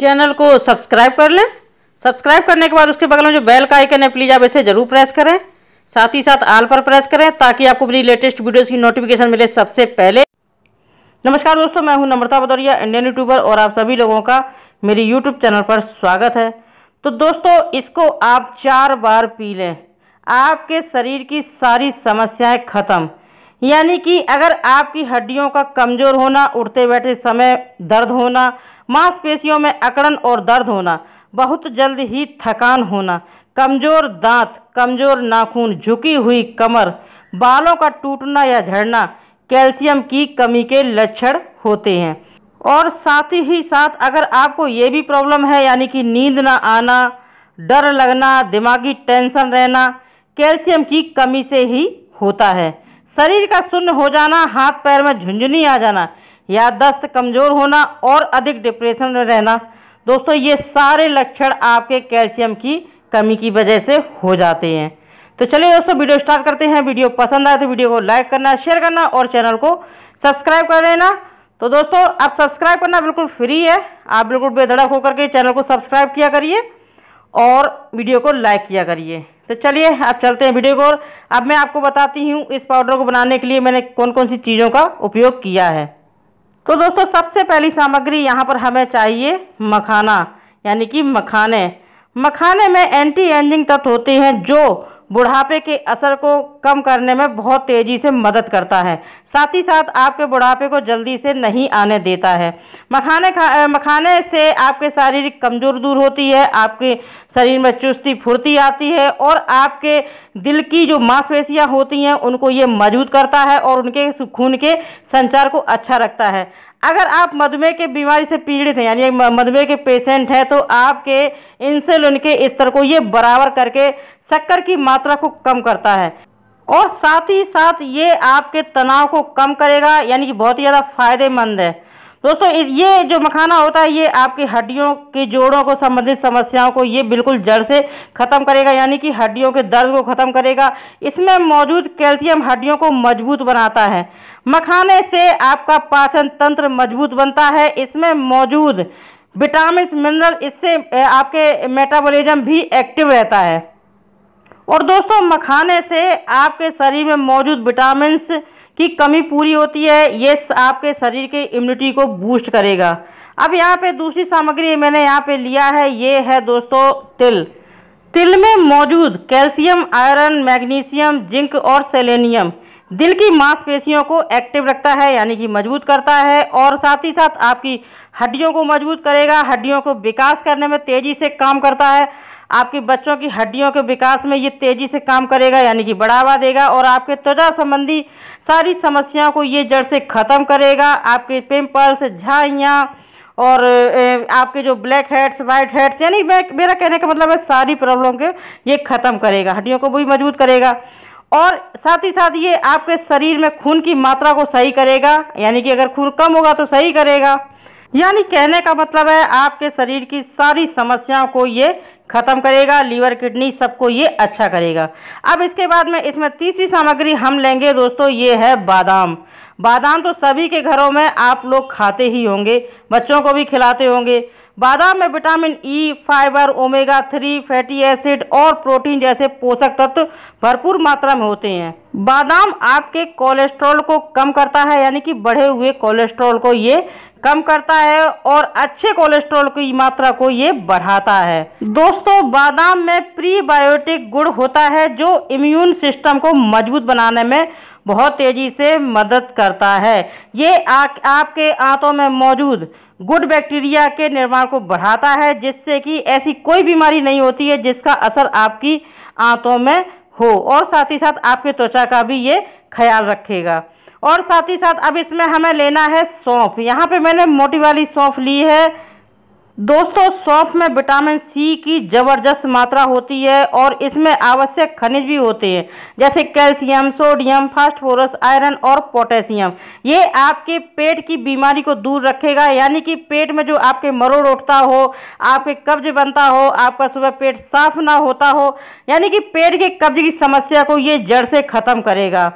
channel को subscribe कर लें सब्सक्राइब करने के बाद उसके बगल में जो बेल का आइकन है प्लीज़ आप इसे ज़रूर प्रेस करें साथ ही साथ आल पर प्रेस करें ताकि आपको मेरी लेटेस्ट वीडियोज़ की नोटिफिकेशन मिले सबसे पहले नमस्कार दोस्तों मैं हूं नम्रता भदौरिया इंडियन यूट्यूबर और आप सभी लोगों का मेरी यूट्यूब चैनल पर स्वागत है तो दोस्तों इसको आप चार बार पी लें आपके शरीर की सारी समस्याएँ ख़त्म यानी कि अगर आपकी हड्डियों का कमज़ोर होना उठते बैठे समय दर्द होना मांसपेशियों में अकड़न और दर्द होना बहुत जल्द ही थकान होना कमज़ोर दांत कमज़ोर नाखून झुकी हुई कमर बालों का टूटना या झड़ना कैल्शियम की कमी के लक्षण होते हैं और साथ ही साथ अगर आपको ये भी प्रॉब्लम है यानी कि नींद ना आना डर लगना दिमागी टेंशन रहना कैल्शियम की कमी से ही होता है शरीर का सुन्न हो जाना हाथ पैर में झुंझुनी आ जाना याददाश्त कमज़ोर होना और अधिक डिप्रेशन में रहना दोस्तों ये सारे लक्षण आपके कैल्शियम की कमी की वजह से हो जाते हैं तो चलिए दोस्तों वीडियो स्टार्ट करते हैं वीडियो पसंद आए तो वीडियो को लाइक करना शेयर करना और चैनल को सब्सक्राइब कर लेना तो दोस्तों आप सब्सक्राइब करना बिल्कुल फ्री है आप बिल्कुल बेधड़क होकर के चैनल को सब्सक्राइब किया करिए और वीडियो को लाइक किया करिए तो चलिए अब चलते हैं वीडियो को अब मैं आपको बताती हूँ इस पाउडर को बनाने के लिए मैंने कौन कौन सी चीज़ों का उपयोग किया है तो दोस्तों सबसे पहली सामग्री यहाँ पर हमें चाहिए मखाना यानी कि मखाने मखाने में एंटी एंजिंग तत्व होते हैं जो बुढ़ापे के असर को कम करने में बहुत तेज़ी से मदद करता है साथ ही साथ आपके बुढ़ापे को जल्दी से नहीं आने देता है मखाने खा मखाने से आपके शारीरिक कमजोर दूर होती है आपके शरीर में चुस्ती फुर्ती आती है और आपके दिल की जो मांसपेशियां होती हैं उनको ये मजबूत करता है और उनके खून के संचार को अच्छा रखता है अगर आप मधुमेह के बीमारी से पीड़ित हैं यानी मधुमेह के पेशेंट हैं तो आपके इंसुलिन के स्तर को ये बराबर करके शक्कर की मात्रा को कम करता है और साथ ही साथ ये आपके तनाव को कम करेगा यानी कि बहुत ही ज़्यादा फायदेमंद है दोस्तों ये जो मखाना होता है ये आपकी हड्डियों के जोड़ों को संबंधित समस्याओं को ये बिल्कुल जड़ से ख़त्म करेगा यानी कि हड्डियों के दर्द को ख़त्म करेगा इसमें मौजूद कैल्शियम हड्डियों को मजबूत बनाता है मखाने से आपका पाचन तंत्र मजबूत बनता है इसमें मौजूद विटामिन मिनरल इससे आपके मेटाबॉलिज्म भी एक्टिव रहता है और दोस्तों मखाने से आपके शरीर में मौजूद विटामिन्स की कमी पूरी होती है ये आपके शरीर के इम्यूनिटी को बूस्ट करेगा अब यहाँ पे दूसरी सामग्री मैंने यहाँ पे लिया है ये है दोस्तों तिल तिल में मौजूद कैल्शियम आयरन मैग्नीशियम जिंक और सेलेनियम दिल की मांसपेशियों को एक्टिव रखता है यानी कि मजबूत करता है और साथ ही साथ आपकी हड्डियों को मजबूत करेगा हड्डियों को विकास करने में तेज़ी से काम करता है आपके बच्चों की हड्डियों के विकास में ये तेज़ी से काम करेगा यानी कि बढ़ावा देगा और आपके त्वचा संबंधी सारी समस्याओं को ये जड़ से ख़त्म करेगा आपके पिम्पल्स झाइयाँ और आपके जो ब्लैक हेड्स वाइट हेड्स यानी मेरा कहने का मतलब है सारी प्रॉब्लम के ये ख़त्म करेगा हड्डियों को भी मजबूत करेगा और साथ ही साथ ये आपके शरीर में खून की मात्रा को सही करेगा यानी कि अगर खून कम होगा तो सही करेगा यानी कहने का मतलब है आपके शरीर की सारी समस्याओं को ये खत्म करेगा लीवर किडनी सबको ये अच्छा करेगा अब इसके बाद में इसमें तीसरी सामग्री हम लेंगे दोस्तों ये है बादाम बादाम तो सभी के घरों में आप लोग खाते ही होंगे बच्चों को भी खिलाते होंगे बादाम में vitamin E e, fibre omega three fatty acid और प्रोटीन जैसे पोषक तत्व भरपूर मात्रा में होते हैं बादाम आपके कोलेस्ट्रॉल को कम करता है यानी कि बढ़े हुए कोलेस्ट्रॉल को ये कम करता है और अच्छे कोलेस्ट्रॉल की मात्रा को ये बढ़ाता है दोस्तों बादाम में प्रीबायोटिक गुड़ होता है जो इम्यून सिस्टम को मजबूत बनाने में बहुत तेजी से मदद करता है ये आ, आपके आंतों में मौजूद गुड बैक्टीरिया के निर्माण को बढ़ाता है जिससे कि ऐसी कोई बीमारी नहीं होती है जिसका असर आपकी आंतों में हो और साथ ही साथ आपके त्वचा का भी ये ख्याल रखेगा और साथ ही साथ अब इसमें हमें लेना है सौंफ यहाँ पे मैंने मोटी वाली सौंफ ली है दोस्तों सौंफ में विटामिन सी की ज़बरदस्त मात्रा होती है और इसमें आवश्यक खनिज भी होते हैं जैसे कैल्शियम सोडियम फास्फोरस आयरन और पोटेशियम ये आपके पेट की बीमारी को दूर रखेगा यानी कि पेट में जो आपके मरोड़ उठता हो आपके कब्ज बनता हो आपका सुबह पेट साफ ना होता हो यानी कि पेट के कब्ज की समस्या को ये जड़ से ख़त्म करेगा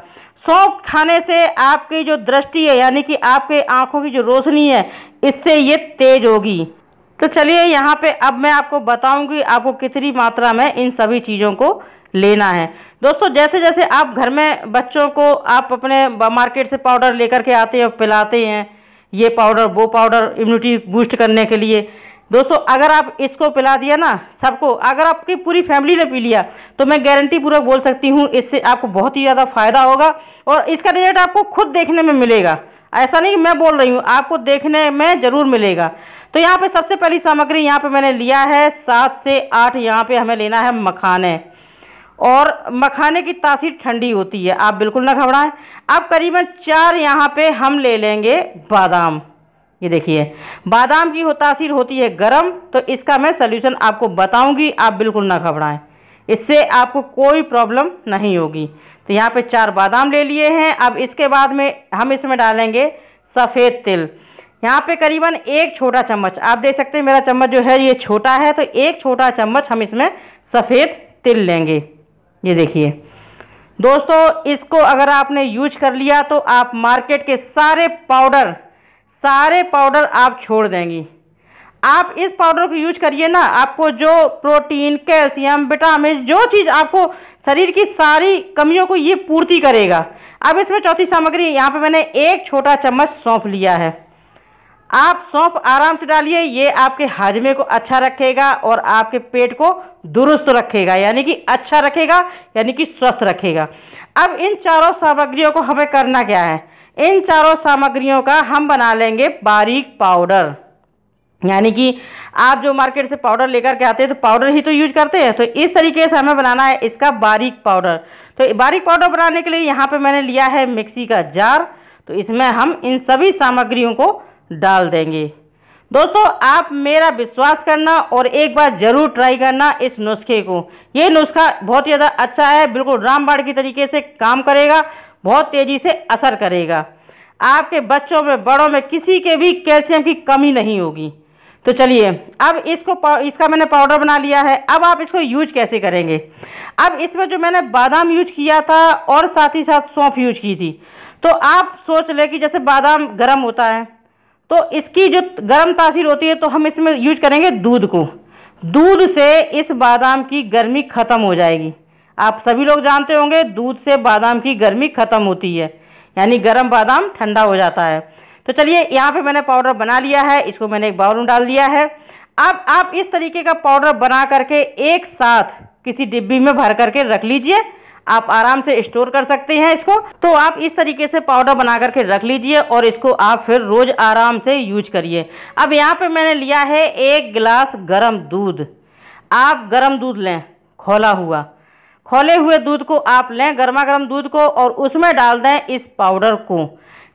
सौंफ खाने से आपकी जो दृष्टि है यानी कि आपके आँखों की जो रोशनी है इससे ये तेज होगी तो चलिए यहाँ पे अब मैं आपको बताऊंगी आपको कितनी मात्रा में इन सभी चीज़ों को लेना है दोस्तों जैसे जैसे आप घर में बच्चों को आप अपने मार्केट से पाउडर लेकर के आते हैं और पिलाते हैं ये पाउडर वो पाउडर इम्यूनिटी बूस्ट करने के लिए दोस्तों अगर आप इसको पिला दिया ना सबको अगर आपकी पूरी फैमिली ने पी लिया तो मैं गारंटी पूर्वक बोल सकती हूँ इससे आपको बहुत ही ज़्यादा फायदा होगा और इसका रिजल्ट आपको खुद देखने में मिलेगा ऐसा नहीं मैं बोल रही हूँ आपको देखने में ज़रूर मिलेगा तो यहाँ पे सबसे पहली सामग्री यहाँ पे मैंने लिया है सात से आठ यहाँ पे हमें लेना है मखाने और मखाने की तासीर ठंडी होती है आप बिल्कुल ना घबराएं अब करीबन चार यहाँ पे हम ले लेंगे बादाम ये देखिए बादाम की तासीर होती है गर्म तो इसका मैं सोल्यूशन आपको बताऊँगी आप बिल्कुल ना घबराएं इससे आपको कोई प्रॉब्लम नहीं होगी तो यहाँ पे चार बादाम ले लिए हैं अब इसके बाद में हम इसमें डालेंगे सफ़ेद तिल यहाँ पे करीबन एक छोटा चम्मच आप देख सकते हैं मेरा चम्मच जो है ये छोटा है तो एक छोटा चम्मच हम इसमें सफ़ेद तिल लेंगे ये देखिए दोस्तों इसको अगर आपने यूज कर लिया तो आप मार्केट के सारे पाउडर सारे पाउडर आप छोड़ देंगी आप इस पाउडर को यूज करिए ना आपको जो प्रोटीन कैल्शियम विटामिन जो चीज़ आपको शरीर की सारी कमियों को ये पूर्ति करेगा अब इसमें चौथी सामग्री यहाँ पे मैंने एक छोटा चम्मच सौंप लिया है आप सौंप आराम से डालिए ये आपके हाजमे को अच्छा रखेगा और आपके पेट को दुरुस्त रखेगा यानी कि अच्छा रखेगा यानी कि स्वस्थ रखेगा अब इन चारों सामग्रियों को हमें करना क्या है इन चारों सामग्रियों का हम बना लेंगे बारीक पाउडर यानी कि आप जो मार्केट से पाउडर लेकर के आते हैं तो पाउडर ही तो यूज करते हैं तो इस तरीके से हमें बनाना है इसका बारीक पाउडर तो बारीक पाउडर बनाने के लिए यहाँ पे मैंने लिया है मिक्सी का जार तो इसमें हम इन सभी सामग्रियों को डाल देंगे दोस्तों आप मेरा विश्वास करना और एक बार जरूर ट्राई करना इस नुस्खे को ये नुस्खा बहुत ही ज़्यादा अच्छा है बिल्कुल रामबाड़ की तरीके से काम करेगा बहुत तेज़ी से असर करेगा आपके बच्चों में बड़ों में किसी के भी कैल्शियम की कमी नहीं होगी तो चलिए अब इसको इसका मैंने पाउडर बना लिया है अब आप इसको यूज कैसे करेंगे अब इसमें जो मैंने बादाम यूज किया था और साथ ही साथ सौंफ यूज की थी तो आप सोच लें कि जैसे बादाम गर्म होता है तो इसकी जो गर्म तासीर होती है तो हम इसमें यूज करेंगे दूध को दूध से इस बादाम की गर्मी ख़त्म हो जाएगी आप सभी लोग जानते होंगे दूध से बादाम की गर्मी ख़त्म होती है यानी गर्म बादाम ठंडा हो जाता है तो चलिए यहाँ पे मैंने पाउडर बना लिया है इसको मैंने एक बाउल में डाल दिया है अब आप इस तरीके का पाउडर बना करके एक साथ किसी डिब्बी में भर करके रख लीजिए आप आराम से स्टोर कर सकते हैं इसको तो आप इस तरीके से पाउडर बना करके रख लीजिए और इसको आप फिर रोज़ आराम से यूज करिए अब यहाँ पे मैंने लिया है एक गिलास गरम दूध आप गरम दूध लें खोला हुआ खोले हुए दूध को आप लें गर्मा गर्म दूध को और उसमें डाल दें इस पाउडर को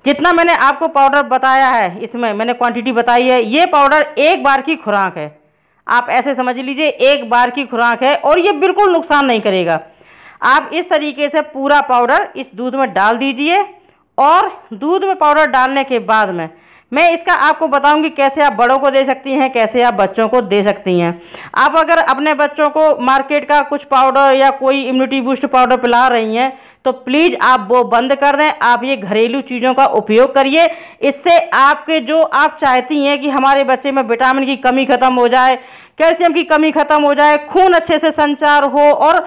जितना मैंने आपको पाउडर बताया है इसमें मैंने क्वांटिटी बताई है ये पाउडर एक बार की खुराक है आप ऐसे समझ लीजिए एक बार की खुराक है और ये बिल्कुल नुकसान नहीं करेगा आप इस तरीके से पूरा पाउडर इस दूध में डाल दीजिए और दूध में पाउडर डालने के बाद में मैं इसका आपको बताऊंगी कैसे आप बड़ों को दे सकती हैं कैसे आप बच्चों को दे सकती हैं आप अगर अपने बच्चों को मार्केट का कुछ पाउडर या कोई इम्यूनिटी बूस्ट पाउडर पिला रही हैं तो प्लीज़ आप वो बंद कर दें आप ये घरेलू चीज़ों का उपयोग करिए इससे आपके जो आप चाहती हैं कि हमारे बच्चे में विटामिन की कमी ख़त्म हो जाए कैल्शियम की कमी खत्म हो जाए खून अच्छे से संचार हो और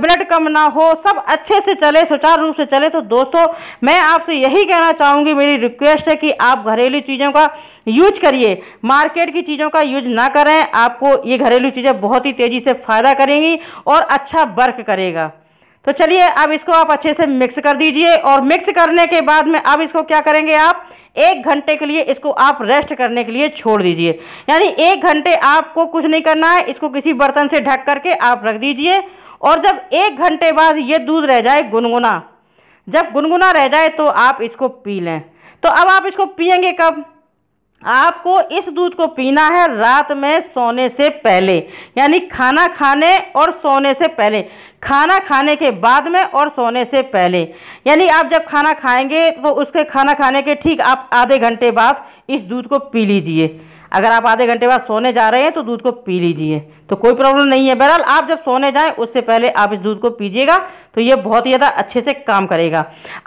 ब्लड कम ना हो सब अच्छे से चले सुचारू रूप से चले तो दोस्तों मैं आपसे यही कहना चाहूँगी मेरी रिक्वेस्ट है कि आप घरेलू चीज़ों का यूज करिए मार्केट की चीज़ों का यूज ना करें आपको ये घरेलू चीज़ें बहुत ही तेज़ी से फ़ायदा करेंगी और अच्छा वर्क करेगा तो चलिए अब इसको आप अच्छे से मिक्स कर दीजिए और मिक्स करने के बाद में अब इसको क्या करेंगे आप एक घंटे के लिए इसको आप रेस्ट करने के लिए छोड़ दीजिए यानी एक घंटे आपको कुछ नहीं करना है इसको किसी बर्तन से ढक करके आप रख दीजिए और जब एक घंटे बाद ये दूध रह जाए गुनगुना जब गुनगुना रह जाए तो आप इसको पी लें तो अब आप इसको पियेंगे कब आपको इस दूध को पीना है रात में सोने से पहले यानी खाना खाने और सोने से पहले खाना खाने के बाद में और सोने से पहले यानी आप जब खाना खाएंगे तो उसके खाना खाने के ठीक आप आधे घंटे बाद इस दूध को पी लीजिए अगर आप आधे घंटे बाद सोने जा रहे हैं तो दूध को पी लीजिए तो कोई प्रॉब्लम नहीं है बहरहाल आप जब सोने जाएं उससे पहले आप इस दूध को पीजिएगा तो ये बहुत ही ज़्यादा अच्छे से काम करेगा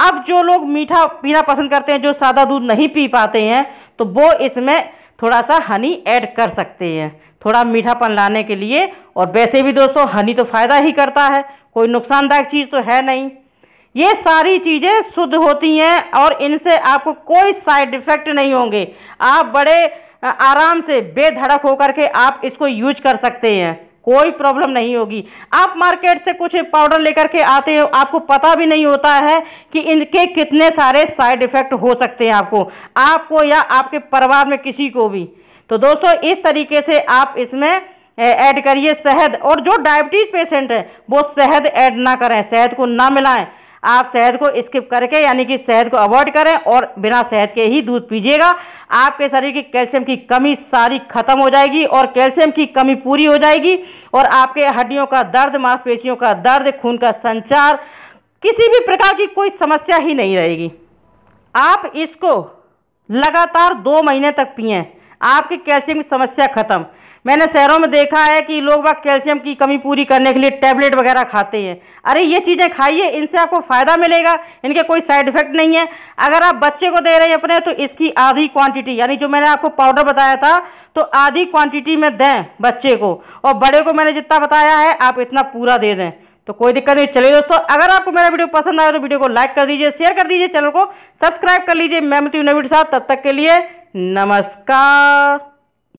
अब जो लोग मीठा पीना पसंद करते हैं जो सादा दूध नहीं पी पाते हैं तो वो इसमें थोड़ा सा हनी ऐड कर सकते हैं थोड़ा मीठापन लाने के लिए और वैसे भी दोस्तों हनी तो फ़ायदा ही करता है कोई नुकसानदायक चीज़ तो है नहीं ये सारी चीज़ें शुद्ध होती हैं और इनसे आपको कोई साइड इफ़ेक्ट नहीं होंगे आप बड़े आराम से बेधड़क होकर के आप इसको यूज कर सकते हैं कोई प्रॉब्लम नहीं होगी आप मार्केट से कुछ पाउडर लेकर के आते हो आपको पता भी नहीं होता है कि इनके कितने सारे साइड इफेक्ट हो सकते हैं आपको आपको या आपके परिवार में किसी को भी तो दोस्तों इस तरीके से आप इसमें ऐड करिए शहद और जो डायबिटीज पेशेंट है वो शहद ऐड ना करें शहद को ना मिलाएं आप शहद को स्किप करके यानी कि शहद को अवॉइड करें और बिना शहद के ही दूध पीजिएगा आपके शरीर की कैल्शियम की कमी सारी खत्म हो जाएगी और कैल्शियम की कमी पूरी हो जाएगी और आपके हड्डियों का दर्द मांसपेशियों का दर्द खून का संचार किसी भी प्रकार की कोई समस्या ही नहीं रहेगी आप इसको लगातार दो महीने तक पिए आपकी कैल्शियम की समस्या खत्म मैंने शहरों में देखा है कि लोग बाग कैल्शियम की कमी पूरी करने के लिए टैबलेट वगैरह खाते हैं अरे ये चीज़ें खाइए इनसे आपको फ़ायदा मिलेगा इनके कोई साइड इफेक्ट नहीं है अगर आप बच्चे को दे रहे हैं अपने तो इसकी आधी क्वांटिटी यानी जो मैंने आपको पाउडर बताया था तो आधी क्वांटिटी में दें बच्चे को और बड़े को मैंने जितना बताया है आप इतना पूरा दे दें तो कोई दिक्कत नहीं चलिए दोस्तों अगर आपको मेरा वीडियो पसंद आया तो वीडियो को लाइक कर दीजिए शेयर कर दीजिए चैनल को सब्सक्राइब कर लीजिए मैं मिलती साहब तब तक के लिए नमस्कार